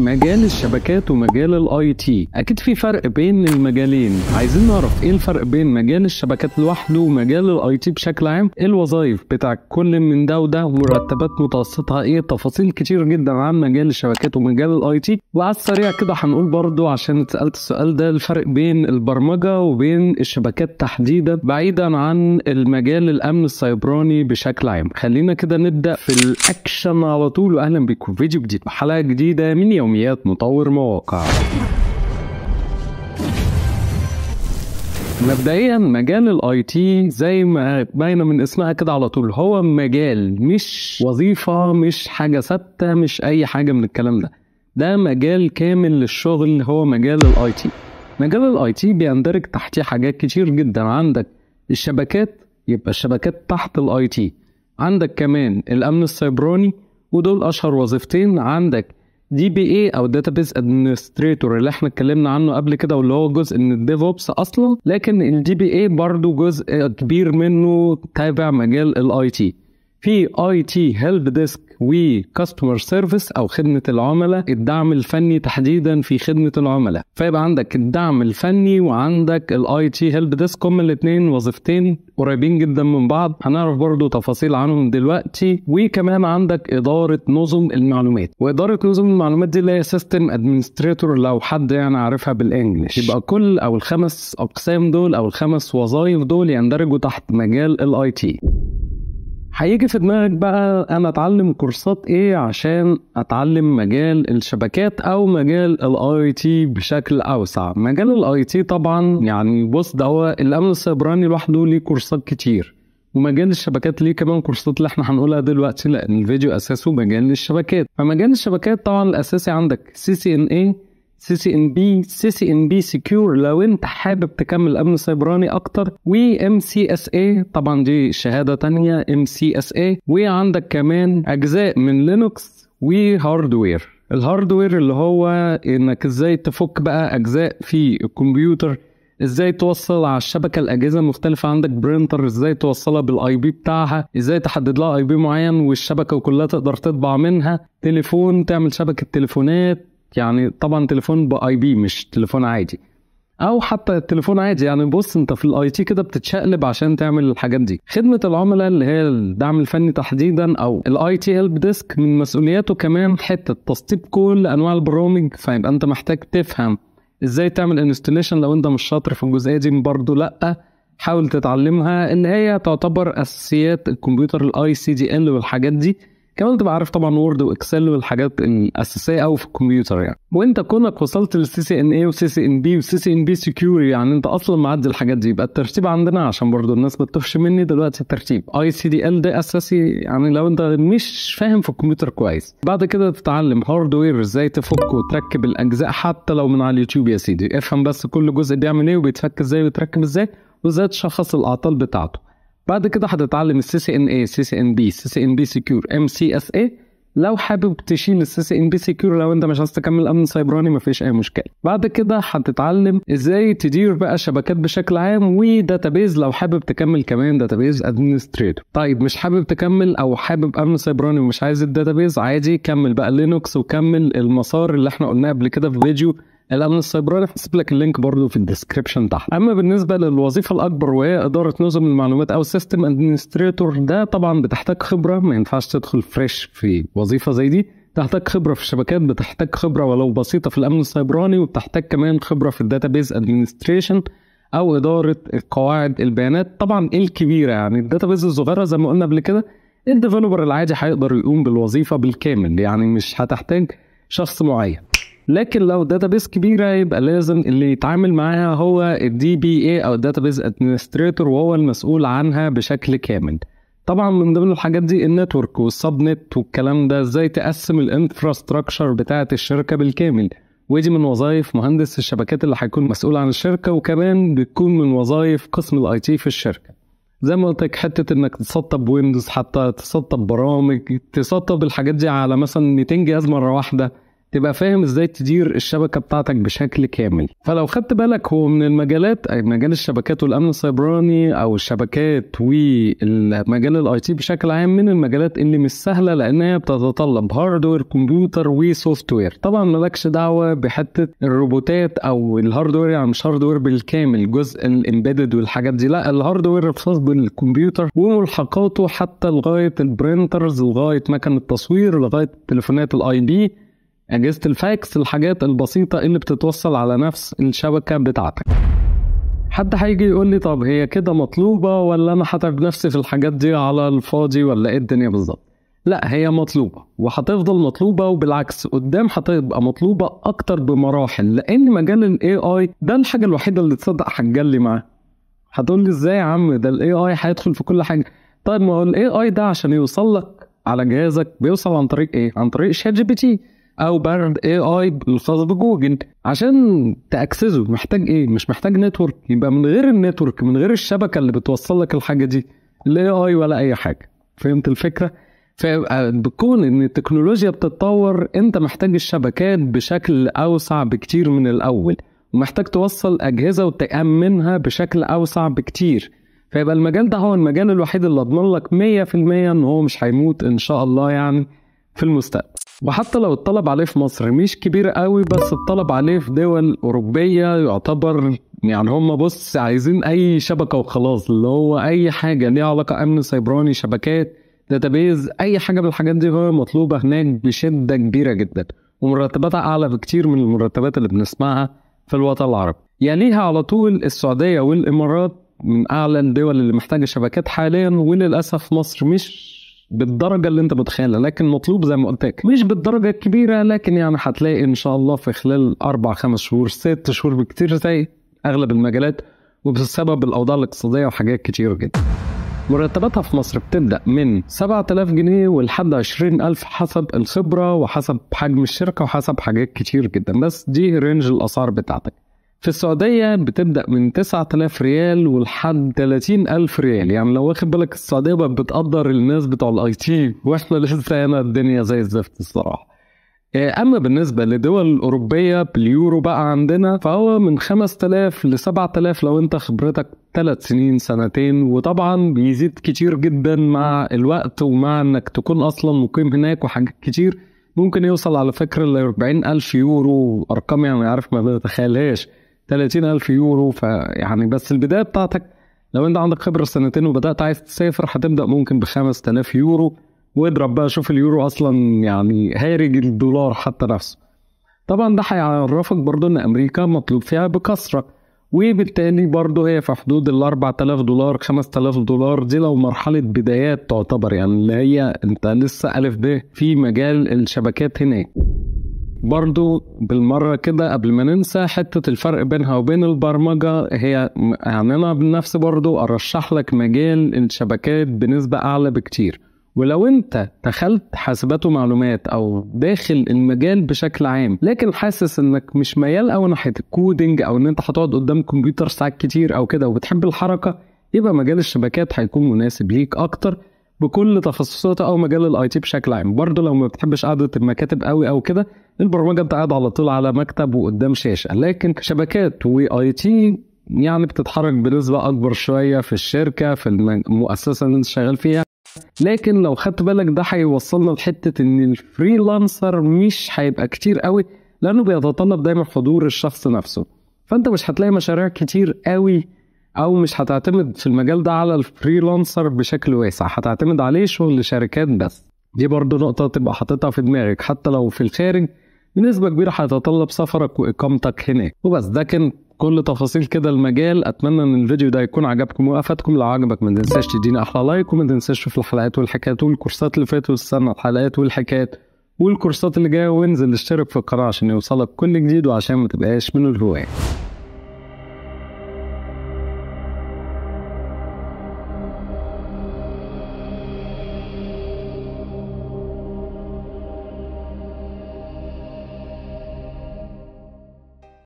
مجال الشبكات ومجال الاي تي اكيد في فرق بين المجالين عايزين نعرف ايه الفرق بين مجال الشبكات لوحده ومجال الاي تي بشكل عام ايه الوظائف بتاع كل من ده وده ومرتبات متوسطها ايه تفاصيل كتير جدا عن مجال الشبكات ومجال الاي تي وعلى السريع كده هنقول برضو عشان اتسالت السؤال ده الفرق بين البرمجه وبين الشبكات تحديدا بعيدا عن المجال الامن السيبراني بشكل عام خلينا كده نبدا في الاكشن على طول واهلا بيكم فيديو جديد حلقه جديده من يوم يوميات مطور مواقع مبدئيا مجال الاي تي زي ما باينه من اسمها كده على طول هو مجال مش وظيفه مش حاجه ثابته مش اي حاجه من الكلام ده ده مجال كامل للشغل هو مجال الاي تي مجال الاي تي بيندرج تحتيه حاجات كتير جدا عندك الشبكات يبقى الشبكات تحت الاي تي عندك كمان الامن السيبراني ودول اشهر وظيفتين عندك دي بي اي او داتابيس ادمنستريتور اللي احنا اتكلمنا عنه قبل كده واللي هو جزء من الديف اوبس اصلا لكن الدي بي اي برضه جزء كبير منه تابع مجال الاي تي في اي تي هيلب ديسك وكاستمر سيرفيس او خدمه العملاء الدعم الفني تحديدا في خدمه العملاء فيبقى عندك الدعم الفني وعندك الاي تي هيلب ديسك هم الاثنين وظيفتين قريبين جدا من بعض هنعرف برضو تفاصيل عنهم دلوقتي وكمان عندك اداره نظم المعلومات واداره نظم المعلومات دي اللي هي سيستم ادمنستريتور لو حد يعني عارفها بالانجلش يبقى كل او الخمس اقسام دول او الخمس وظائف دول يندرجوا تحت مجال الاي تي هيجي في دماغك بقى انا اتعلم كورسات ايه عشان اتعلم مجال الشبكات او مجال الاي تي بشكل اوسع مجال الاي تي طبعا يعني بص ده هو الامن السيبراني لوحده ليه كورسات كتير ومجال الشبكات ليه كمان كورسات اللي احنا هنقولها دلوقتي لان الفيديو اساسه مجال الشبكات فمجال الشبكات طبعا الاساسي عندك سي سي ان اي سي سي ان بي سي سي ان بي سكيور لو انت حابب تكمل امن سيبراني اكتر وام سي اس اي طبعا دي شهاده تانية ام سي اس اي وعندك كمان اجزاء من لينوكس وهاردوير الهاردوير اللي هو انك ازاي تفك بقى اجزاء في الكمبيوتر ازاي توصل على الشبكه الاجهزه المختلفه عندك برينتر ازاي توصلها بالاي بي بتاعها ازاي تحدد لها اي بي معين والشبكه كلها تقدر تطبع منها تليفون تعمل شبكه تليفونات يعني طبعا تليفون باي بي مش تليفون عادي او حتى التليفون عادي يعني بص انت في الاي تي كده بتتشقلب عشان تعمل الحاجات دي خدمه العملاء اللي هي الدعم الفني تحديدا او الاي تي هيلب ديسك من مسؤولياته كمان حته تسطيب كل انواع البرامج فيبقى انت محتاج تفهم ازاي تعمل انستليشن لو انت مش شاطر في الجزئيه دي برضه لا حاول تتعلمها ان هي تعتبر اساسيات الكمبيوتر الاي سي دي ال والحاجات دي كمان تبقى عارف طبعا وورد واكسل والحاجات الاساسيه قوي في الكمبيوتر يعني وانت كونك وصلت للسي سي ان اي وسي سي ان بي وسي سي ان بي سكيور يعني انت اصلا معدي الحاجات دي يبقى الترتيب عندنا عشان برضو الناس ما تتوهش مني دلوقتي الترتيب اي سي دي ال ده اساسي يعني لو انت مش فاهم في الكمبيوتر كويس بعد كده تتعلم هاردوير ازاي تفك وتركب الاجزاء حتى لو من على اليوتيوب يا سيدي افهم بس كل جزء بيعمل ايه وبيتفك ازاي وبيتركب ازاي وازاي تشخص الاعطال بتاعته بعد كده هتتعلم السي سي ان اي سي سي ان بي سي سي ان بي سكيور ام سي اس اي لو حابب تشيل السي سي ان بي سكيور لو انت مش عايز تكمل امن سيبراني مفيش اي مشكله بعد كده هتتعلم ازاي تدير بقى شبكات بشكل عام وداتابيز لو حابب تكمل كمان داتابيز ادمنستريتور طيب مش حابب تكمل او حابب امن سيبراني ومش عايز الداتابيز عادي كمل بقى لينوكس وكمل المسار اللي احنا قلناه قبل كده في فيديو الامن السيبراني هسيب لك اللينك برضو في الديسكربشن تحت اما بالنسبه للوظيفه الاكبر وهي اداره نظم المعلومات او سيستم ادمنستريتور ده طبعا بتحتاج خبره ما ينفعش تدخل فريش في وظيفه زي دي بتحتاج خبره في الشبكات بتحتاج خبره ولو بسيطه في الامن السيبراني وبتحتاج كمان خبره في الداتابيز ادمنستريشن او اداره قواعد البيانات طبعا إيه الكبيره يعني الداتابيز الصغيره زي ما قلنا قبل كده الديفلوبر العادي هيقدر يقوم بالوظيفه بالكامل يعني مش هتحتاج شخص معين لكن لو داتابيس كبيره يبقى لازم اللي يتعامل معاها هو الدي بي اي او الداتابيس ادمنستريتور وهو المسؤول عنها بشكل كامل طبعا من ضمن الحاجات دي النتورك والسب نت والكلام ده ازاي تقسم الانفراستراكشر بتاعه الشركه بالكامل ودي من وظائف مهندس الشبكات اللي هيكون مسؤول عن الشركه وكمان بتكون من وظائف قسم الاي تي في الشركه زي ما قلت لك حته انك تسطب ويندوز حتى تسطب برامج تسطب الحاجات دي على مثلا 200 جهاز مره واحده تبقى فاهم ازاي تدير الشبكه بتاعتك بشكل كامل فلو خدت بالك هو من المجالات مجال الشبكات والامن السيبراني او الشبكات والمجال الاي تي بشكل عام من المجالات اللي مش سهله لان هي بتتطلب هاردوير كمبيوتر وسوفت وير طبعا مالكش دعوه بحته الروبوتات او الهاردوير يعني مش هاردوير بالكامل جزء الامبيدد والحاجات دي لا الهاردوير الخاص بالكمبيوتر وملحقاته حتى لغايه البرنترز لغايه مكن التصوير لغايه تليفونات الاي بي اجهزه الفاكس الحاجات البسيطه اللي بتتوصل على نفس الشبكه بتاعتك حد هيجي يقول لي طب هي كده مطلوبه ولا انا هتعب نفسي في الحاجات دي على الفاضي ولا ايه الدنيا بالظبط لا هي مطلوبة وهتفضل مطلوبة وبالعكس قدام هتبقى مطلوبة أكتر بمراحل لأن مجال الـ AI ده الحاجة الوحيدة اللي تصدق هتجلي معاه هتقول لي ازاي يا عم ده الـ AI هيدخل في كل حاجة طيب ما هو الـ AI ده عشان يوصل لك على جهازك بيوصل عن طريق ايه؟ عن طريق شات جي بي تي او بارد اي اي الخاص بجوجل عشان تاكسسه محتاج ايه مش محتاج نتورك يبقى من غير النتورك من غير الشبكه اللي بتوصل لك الحاجه دي الاي اي ولا اي حاجه فهمت الفكره فبكون ان التكنولوجيا بتتطور انت محتاج الشبكات بشكل اوسع بكتير من الاول ومحتاج توصل اجهزه وتامنها بشكل اوسع بكتير فيبقى المجال ده هو المجال الوحيد اللي اضمن لك 100% ان هو مش هيموت ان شاء الله يعني في المستقبل وحتى لو الطلب عليه في مصر مش كبير قوي بس الطلب عليه في دول أوروبية يعتبر يعني هم بص عايزين أي شبكة وخلاص اللي هو أي حاجة ليها علاقة أمن سيبراني شبكات داتابيز أي حاجة من الحاجات دي هو مطلوبة هناك بشدة كبيرة جدا ومرتباتها أعلى بكتير من المرتبات اللي بنسمعها في الوطن العربي يليها على طول السعودية والإمارات من أعلى الدول اللي محتاجة شبكات حاليا وللأسف مصر مش بالدرجه اللي انت بتخيلها لكن مطلوب زي ما قلت لك مش بالدرجه الكبيره لكن يعني هتلاقي ان شاء الله في خلال اربع خمس شهور ست شهور بكتير زي اغلب المجالات وبسبب الاوضاع الاقتصاديه وحاجات كتير جدا مرتباتها في مصر بتبدأ من 7000 جنيه ولحد 20000 حسب الخبرة وحسب حجم الشركة وحسب حاجات كتير جدا بس دي رينج الأسعار بتاعتك في السعودية بتبدأ من 9000 ريال ولحد 30000 ريال يعني لو واخد بالك السعودية بقت بتقدر الناس بتوع الاي تي واحنا لسه هنا الدنيا زي الزفت الصراحة آه، اما بالنسبة للدول الاوروبية باليورو بقى عندنا فهو من 5000 ل 7000 لو انت خبرتك 3 سنين سنتين وطبعا بيزيد كتير جدا مع الوقت ومع انك تكون اصلا مقيم هناك وحاجات كتير ممكن يوصل على فكرة ل 40000 يورو ارقام يعني عارف ما تتخيلهاش ألف يورو فيعني بس البدايه بتاعتك لو انت عندك خبره سنتين وبدات عايز تسافر هتبدا ممكن ب 5000 يورو واضرب بقى شوف اليورو اصلا يعني هارج الدولار حتى نفسه طبعا ده هيعرفك برضو ان امريكا مطلوب فيها بكثره وبالتالي برضه هي في حدود ال 4000 دولار 5000 دولار دي لو مرحله بدايات تعتبر يعني اللي هي انت لسه الف ب في مجال الشبكات هناك برضو بالمرة كده قبل ما ننسى حتة الفرق بينها وبين البرمجة هي يعني أنا بالنفس برضو أرشح لك مجال الشبكات بنسبة أعلى بكتير ولو انت دخلت حاسبات ومعلومات او داخل المجال بشكل عام لكن حاسس انك مش ميال قوي ناحيه الكودينج او ان انت هتقعد قدام كمبيوتر ساعات كتير او كده وبتحب الحركه يبقى مجال الشبكات هيكون مناسب ليك اكتر بكل تخصصاته او مجال الاي تي بشكل عام برضه لو ما بتحبش قعده المكاتب قوي او كده البرمجه انت قاعد على طول على مكتب وقدام شاشه لكن شبكات واي تي يعني بتتحرك بنسبه اكبر شويه في الشركه في المؤسسه اللي انت شغال فيها لكن لو خدت بالك ده هيوصلنا لحته ان الفريلانسر مش هيبقى كتير قوي لانه بيتطلب دايما حضور الشخص نفسه فانت مش هتلاقي مشاريع كتير قوي او مش هتعتمد في المجال ده على الفريلانسر بشكل واسع هتعتمد عليه شغل شركات بس دي برضه نقطه تبقى حاططها في دماغك حتى لو في الخارج بنسبه كبيره هيتطلب سفرك واقامتك هناك وبس ده كان كل تفاصيل كده المجال اتمنى ان الفيديو ده يكون عجبكم وافادكم لو عجبك ما تنساش تديني احلى لايك وما تنساش تشوف الحلقات والحكايات والكورسات اللي فاتت واستنى الحلقات والحكايات والكورسات اللي جايه وانزل اشترك في القناه عشان يوصلك كل جديد وعشان ما تبقاش من الهوايه